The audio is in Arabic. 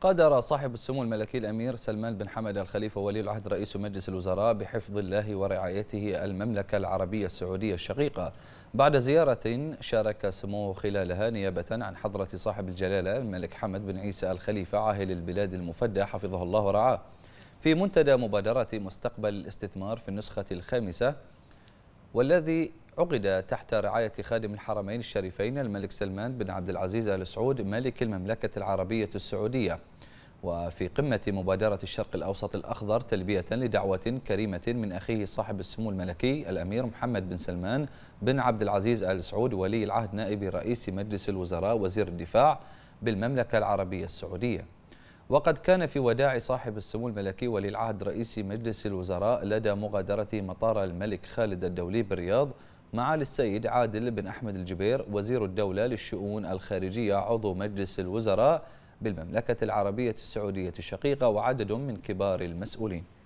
قدر صاحب السمو الملكي الأمير سلمان بن حمد الخليفة ولي العهد رئيس مجلس الوزراء بحفظ الله ورعايته المملكة العربية السعودية الشقيقة بعد زيارة شارك سموه خلالها نيابة عن حضرة صاحب الجلالة الملك حمد بن عيسى الخليفة عاهل البلاد المفدى حفظه الله ورعاه في منتدى مبادرة مستقبل الاستثمار في النسخة الخامسة والذي عقد تحت رعاية خادم الحرمين الشريفين الملك سلمان بن عبد العزيز آل سعود ملك المملكة العربية السعودية وفي قمة مبادرة الشرق الأوسط الأخضر تلبية لدعوة كريمة من أخيه صاحب السمو الملكي الأمير محمد بن سلمان بن عبد العزيز آل سعود ولي العهد نائب رئيس مجلس الوزراء وزير الدفاع بالمملكة العربية السعودية وقد كان في وداع صاحب السمو الملكي ولي العهد رئيس مجلس الوزراء لدى مغادرة مطار الملك خالد الدولي بالرياض معالي السيد عادل بن أحمد الجبير وزير الدولة للشؤون الخارجية عضو مجلس الوزراء بالمملكة العربية السعودية الشقيقة وعدد من كبار المسؤولين